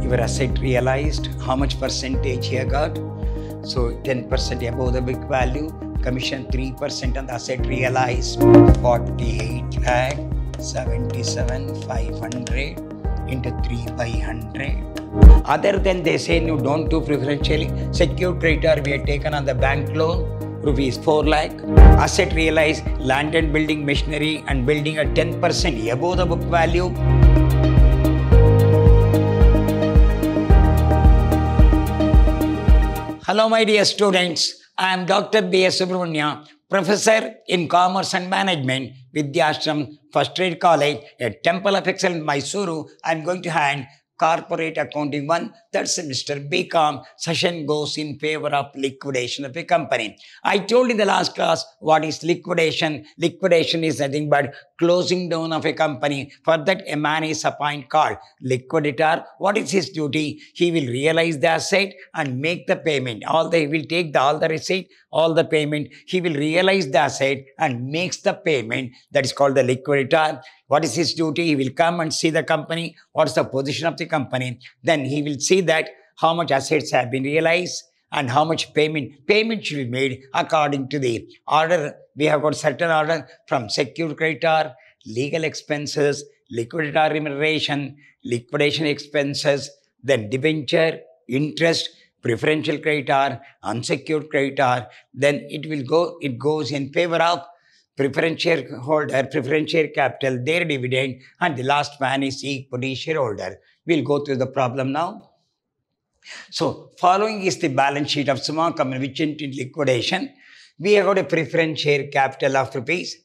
Your asset realized, how much percentage he got. So 10% above the book value, commission 3% on the asset realized, 48 lakh 77 500 into 3 by 100. Other than they say you don't do preferentially, secure creditor we have taken on the bank loan, rupees 4 lakh. Asset realized, land and building machinery and building at 10% above the book value. Hello, my dear students. I am Dr. B.S. Subramania, Professor in Commerce and Management, Vidyashram First Trade College at Temple of Excellence, Mysuru. I am going to hand corporate accounting one, that's Mr. BCom. Session goes in favor of liquidation of a company. I told in the last class what is liquidation. Liquidation is nothing but closing down of a company. For that, a man is appointed called liquidator. What is his duty? He will realize the asset and make the payment. All the, he will take the, all the receipt, all the payment. He will realize the asset and makes the payment. That is called the liquidator. What is his duty? He will come and see the company. What's the position of the company? Then he will see that how much assets have been realized and how much payment. Payment should be made according to the order. We have got certain order from secured creditor, legal expenses, liquidator remuneration, liquidation expenses, then debenture, interest, preferential creditor, unsecured creditor, then it will go, it goes in favor of preference holder, preference share capital, their dividend, and the last one is equity shareholder. We'll go through the problem now. So, following is the balance sheet of Suma Company which went in liquidation. We have got a preference share capital of rupees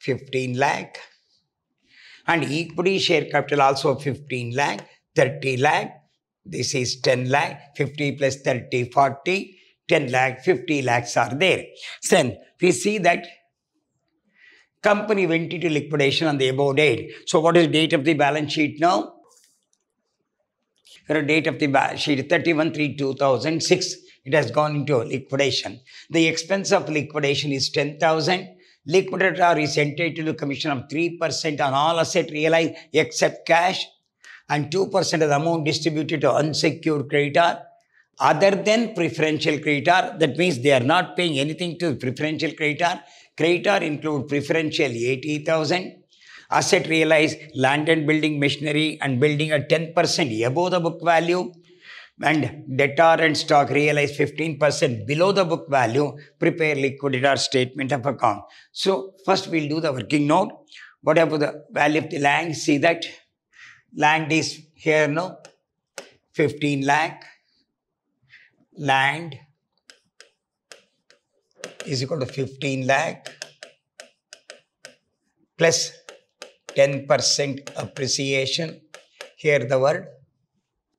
15 lakh and equity share capital also 15 lakh, 30 lakh. This is 10 lakh, 50 plus 30, 40, 10 lakh, 50 lakhs are there. Then we see that Company went into liquidation on the above date. So what is date of the balance sheet now? The date of the balance sheet 31 3 2006. It has gone into liquidation. The expense of liquidation is 10,000. Liquidator is entitled to commission of 3% on all asset realized except cash and 2% of the amount distributed to unsecured creditor other than preferential creditor. That means they are not paying anything to preferential creditor. Creator include preferential 80,000, asset realized land and building machinery and building at 10% above the book value, and debtor and stock realized 15% below the book value, prepare liquidator statement of account. So first we'll do the working note. Whatever the value of the land, see that land is here, no? 15 lakh. Land is equal to 15 lakh plus 10% appreciation. Here the word,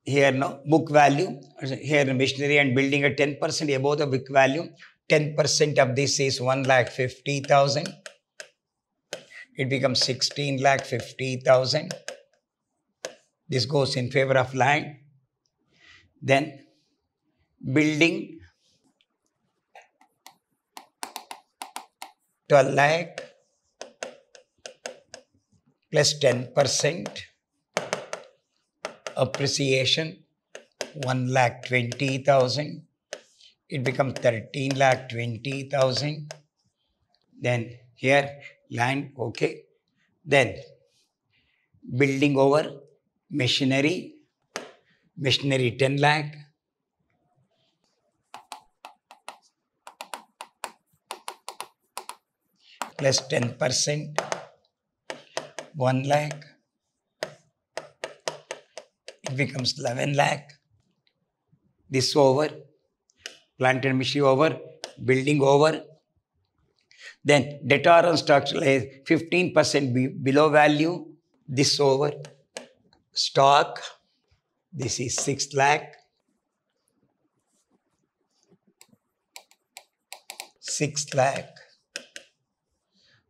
here no book value, here missionary and building a 10% above the book value. 10% of this is 1 lakh 50,000. It becomes 16 lakh 50,000. This goes in favor of land. Then building 12 lakh plus 10% appreciation 1 lakh 20,000 it becomes 13 lakh 20,000 then here land okay then building over machinery machinery 10 lakh plus 10 percent 1 lakh it becomes 11 lakh this over plant and machinery over building over then data on structural is 15 percent below value this over stock this is 6 lakh 6 lakh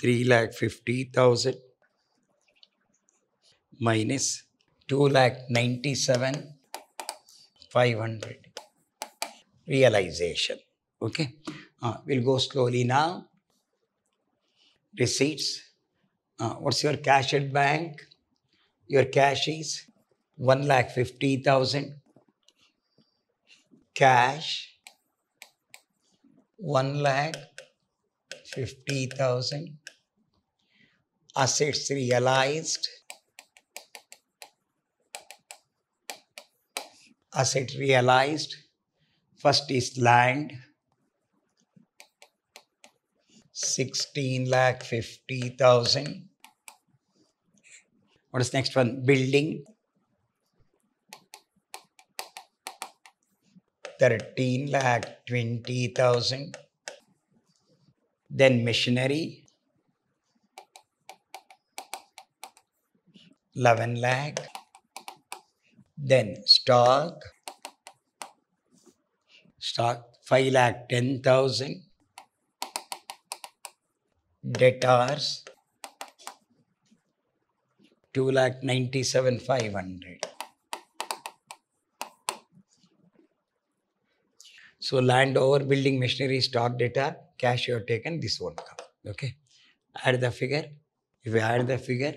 three lakh fifty thousand minus two lakh ninety seven five hundred realization. Okay, uh, we'll go slowly now. Receipts. Uh, what's your cash at bank? Your cash is one lakh fifty thousand. Cash one lakh fifty thousand assets realized, asset realized, first is land, 16 lakh 50,000. What is next one? Building, 13 lakh 20,000. Then machinery, 11 lakh then stock stock 5 lakh 10000 debtors 2 lakh 97 500 so land over building machinery stock data cash you have taken this won't come okay add the figure if you add the figure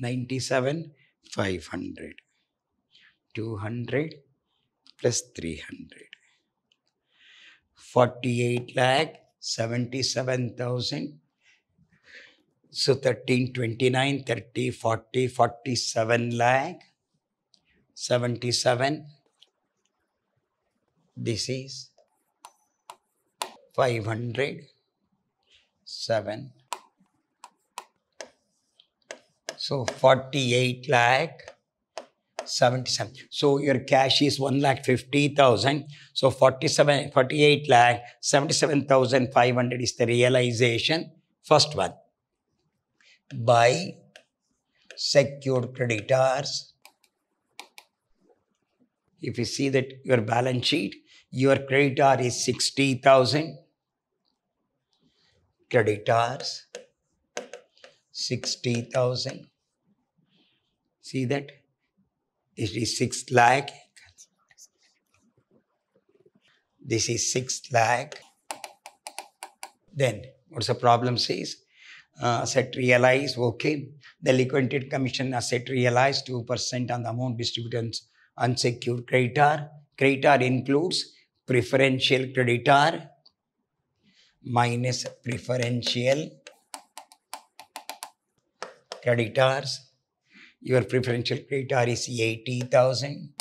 97, 500. 200 plus 300. 48 lakh 77,000. So 13, 29, 30, 40, 47 lakh 77. This is 500, so 48 lakh 77. So your cash is 1 lakh 50,000. So 47, 48 lakh 77,500 is the realization. First one by secured creditors. If you see that your balance sheet, your creditor is 60,000. Creditors 60,000. See that? This is 6 lakh. This is 6 lakh. Then, what's the problem says? Uh, asset realized, okay. The liquidated commission asset realized 2% on the amount distributed unsecured creditor. Creditor includes preferential creditor minus preferential creditors. Your preferential creditor is 80,000.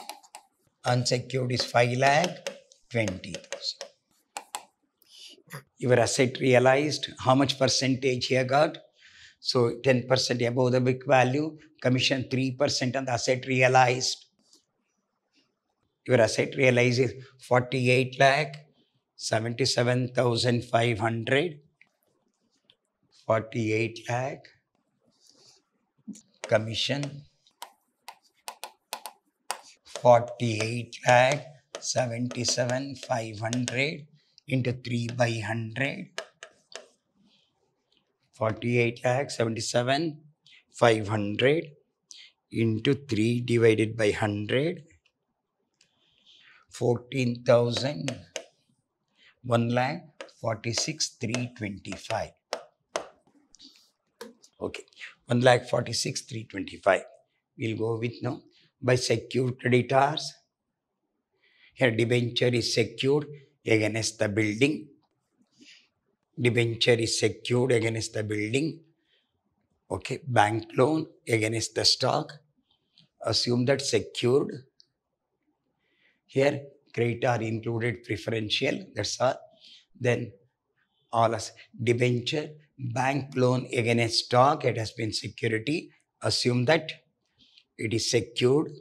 Unsecured is 5 lakh, 20,000. Your asset realized, how much percentage here got? So 10% above the book value, commission 3% on the asset realized. Your asset realized is 48 lakh, 77,500. 48 lakh, commission 48 lakh 77 500 into 3 by 100 48 lakh 77 500 into 3 divided by 100 14000 1 lakh 46 325 okay one lakh forty six three twenty five. We'll go with no. by secured creditors. Here debenture is secured against the building. Debenture is secured against the building. Okay, bank loan against the stock. Assume that secured. Here creditor included preferential. That's all. Then all as debenture bank loan against stock, it has been security. Assume that it is secured,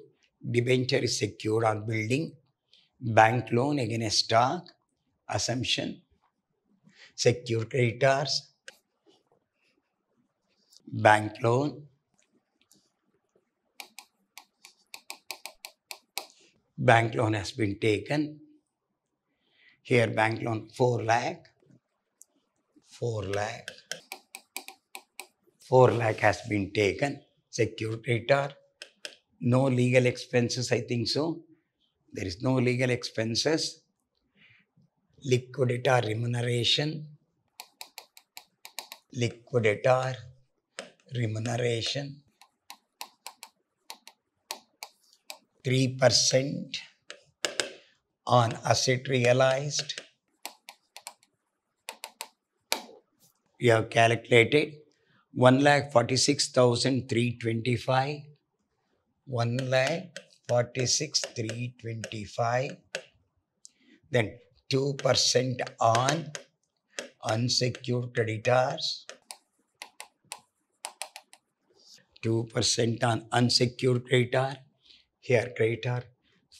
debenture is secured on building, bank loan against stock, assumption, secure creditors, bank loan, bank loan has been taken. Here bank loan 4 lakh, 4 lakh. 4 lakh has been taken. Securitator, no legal expenses, I think so. There is no legal expenses. Liquidator remuneration. Liquidator remuneration. 3% on asset realized. you have calculated 1 lakh 46,325, 1 lakh 46,325, then 2% on unsecured creditors, 2% on unsecured creditor, here creditor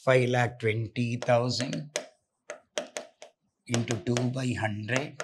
5 lakh 20,000 into 2 by 100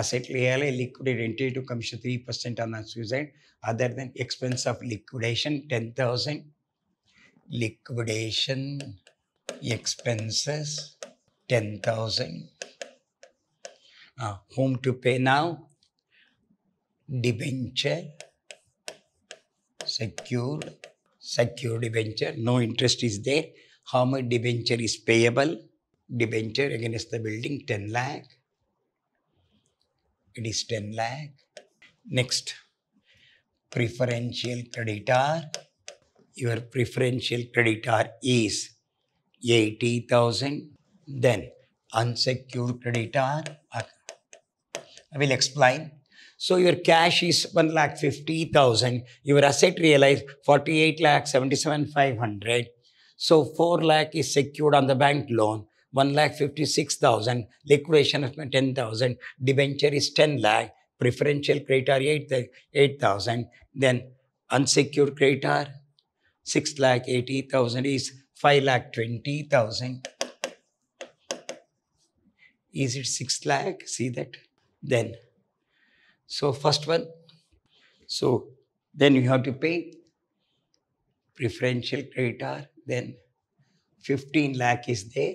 asset ALI liquidated entity to commission 3% on suicide other than expense of liquidation 10,000 liquidation expenses 10,000 uh, whom to pay now debenture secured secured debenture no interest is there how much debenture is payable debenture against the building 10 lakh it is 10 lakh. Next, preferential creditor. Your preferential creditor is 80,000. Then unsecured creditor, I will explain. So your cash is 1 lakh 50,000. Your asset realized 48 lakh 77,500. So 4 lakh is secured on the bank loan. 1 lakh 56,000, liquidation of 10,000, debenture is 10 lakh, preferential creditor 8,000, 8, then unsecured creditor 6 lakh 80,000 is 5 lakh 20,000. Is it 6 lakh? See that? Then, so first one, so then you have to pay preferential creditor, then 15 lakh is there.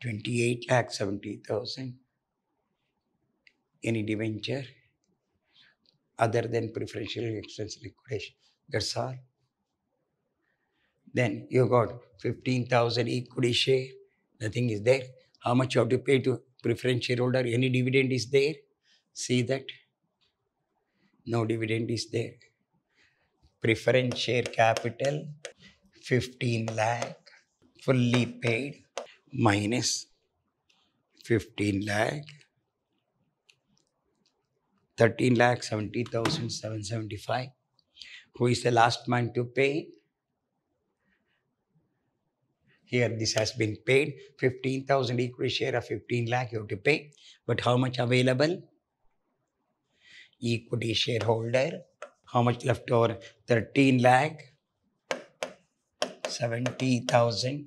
28 lakh 70,000. Any debenture other than preferential expense liquidation. That's all. Then you got 15,000 equity share. Nothing is there. How much you have to pay to preference shareholder? Any dividend is there? See that? No dividend is there. Preference share capital 15 lakh fully paid minus 15 lakh 13 lakh 70,775. Who is the last man to pay? Here this has been paid. 15,000 equal share of 15 lakh you have to pay. But how much available? Equity shareholder. How much left over? 13 lakh 70,000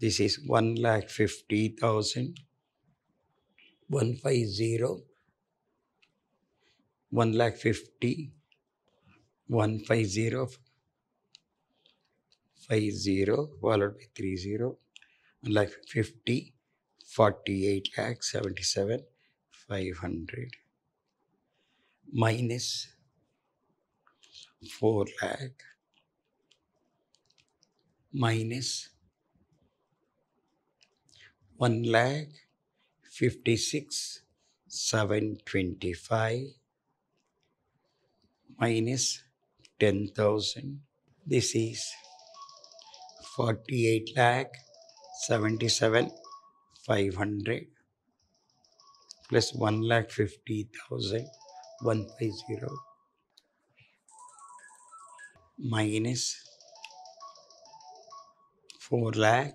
This is one lakh fifty thousand one five zero one lakh fifty one five zero five zero followed by three zero one lakh fifty forty eight lakh seventy seven five hundred minus four lakh minus one lakh fifty six seven twenty five minus ten thousand. This is forty eight lakh seventy seven five hundred plus one lakh fifty thousand one five zero minus four lakh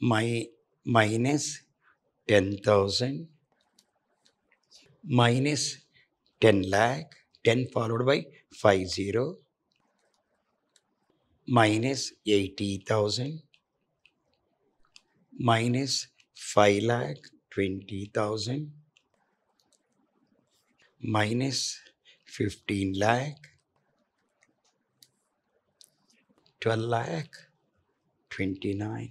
my minus 10,000 minus 10 lakh, 10 followed by 50 minus 80,000 minus 5 lakh 20,000 minus 15 lakh 12 lakh 29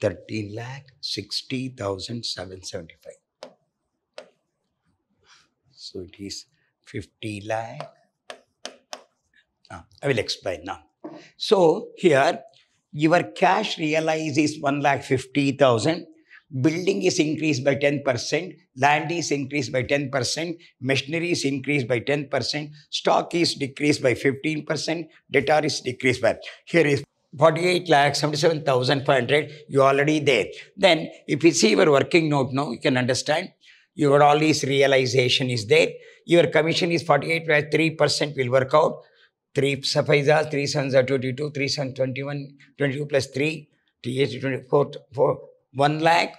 13 lakh 60,775. So it is 50 lakh. Ah, I will explain now. So here, your cash realises is 1 lakh 50,000. Building is increased by 10%, land is increased by 10%, machinery is increased by 10%, stock is decreased by 15%, debtor is decreased by. Here is 48 lakh 77,500, you're already there. Then if you see your working note now, you can understand your all these realization is there. Your commission is 48 where 3% will work out. 3 suffices, 3 sons are 22, 3 sons 21, 22 plus 3, 24, 4, 1 lakh,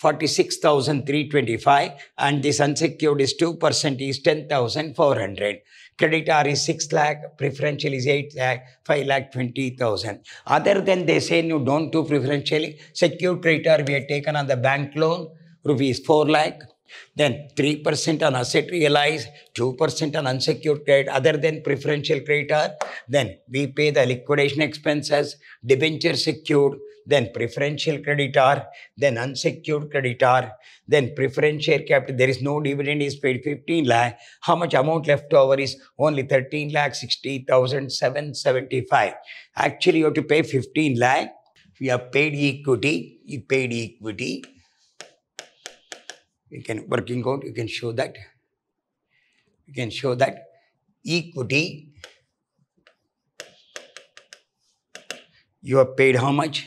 46,325 and this unsecured is 2% is 10,400. Credit R is 6 lakh, preferential is 8 lakh, 5 lakh 20,000. Other than they say you don't do preferentially, secured credit we have taken on the bank loan, rupees 4 lakh, then 3% on asset realized, 2% on unsecured credit other than preferential creditor. Then we pay the liquidation expenses, debenture secured, then preferential creditor, then unsecured creditor, then preference share capital. There is no dividend is paid 15 lakh. How much amount left over is only 13 lakh 60,775. Actually, you have to pay 15 lakh. We have paid equity. You paid equity. You can working out. You can show that. You can show that equity. You have paid how much?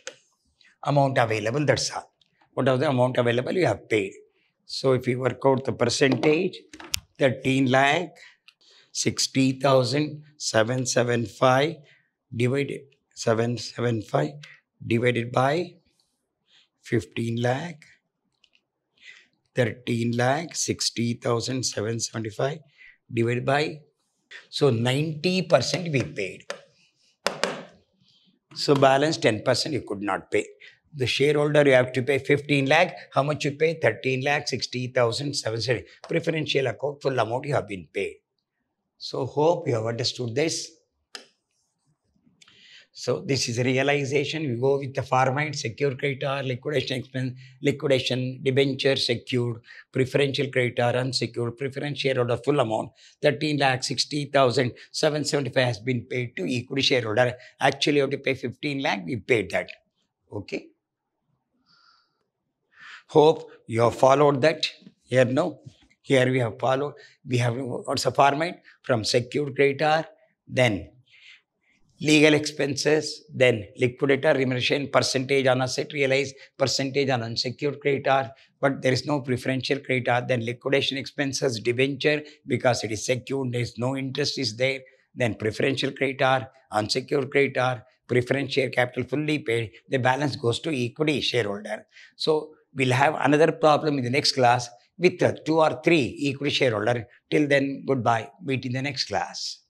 amount available, that's all. Whatever the amount available, you have paid. So if you work out the percentage, 13 lakh, 60,775 divided, 775 divided by 15 lakh, 13 lakh, 60,775 divided by, so 90% we paid. So balance 10% you could not pay. The shareholder, you have to pay 15 lakh. How much you pay? 13 lakh, 60,000, 770. Preferential account, full amount you have been paid. So hope you have understood this. So this is realization. We go with the farmite, secure creditor, liquidation expense, liquidation, debenture secured, preferential creditor, unsecured, preferential shareholder, full amount, 13 lakh 60,000, 775 has been paid to equity shareholder. Actually, you have to pay 15 lakh, we paid that. Okay. Hope you have followed that. Here no. Here we have followed. We have what's a format from secured creditor, then legal expenses, then liquidator remuneration percentage on asset realized, percentage on unsecured creditor, but there is no preferential creditor, then liquidation expenses, debenture, because it is secured, there is no interest is there, then preferential creditor, unsecured creditor, preferential capital fully paid, the balance goes to equity shareholder. So we'll have another problem in the next class with two or three equity shareholder. Till then, goodbye. Meet in the next class.